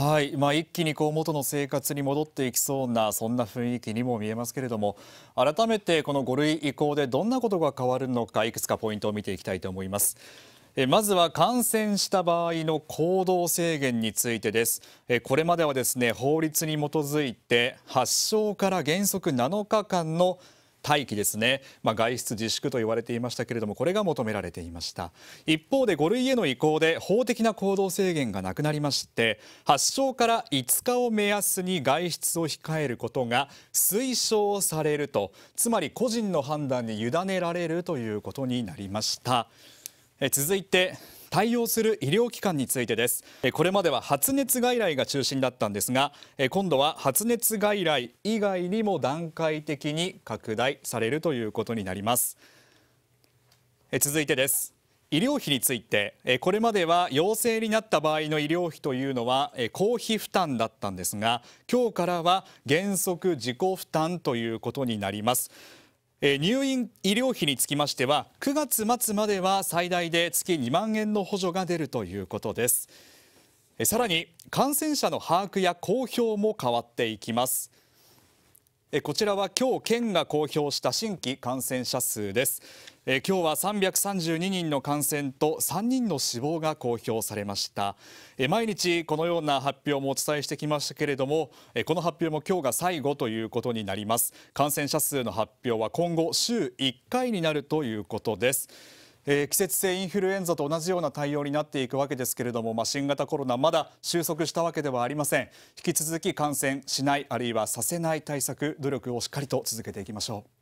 はい、まあ、一気にこう元の生活に戻っていきそうなそんな雰囲気にも見えますけれども改めてこの5類移行でどんなことが変わるのかいくつかポイントを見ていきたいと思います。えまずは感染した場合の行動制限についてですえこれまではですね法律に基づいて発症から原則7日間の待機ですね、まあ、外出自粛と言われていましたけれどもこれが求められていました一方で5類への移行で法的な行動制限がなくなりまして発症から5日を目安に外出を控えることが推奨されるとつまり個人の判断に委ねられるということになりましたえ続いて対応する医療機関についてですこれまでは発熱外来が中心だったんですが今度は発熱外来以外にも段階的に拡大されるということになります続いてです医療費についてこれまでは陽性になった場合の医療費というのは公費負担だったんですが今日からは原則自己負担ということになります入院医療費につきましては9月末までは最大で月2万円の補助が出るということですさらに感染者の把握や公表も変わっていきますこちらは今日県が公表した新規感染者数です。え今日は三百三十二人の感染と三人の死亡が公表されました。毎日このような発表もお伝えしてきましたけれども、この発表も今日が最後ということになります。感染者数の発表は今後週一回になるということです。えー、季節性インフルエンザと同じような対応になっていくわけですけれども、まあ、新型コロナまだ収束したわけではありません引き続き感染しないあるいはさせない対策努力をしっかりと続けていきましょう。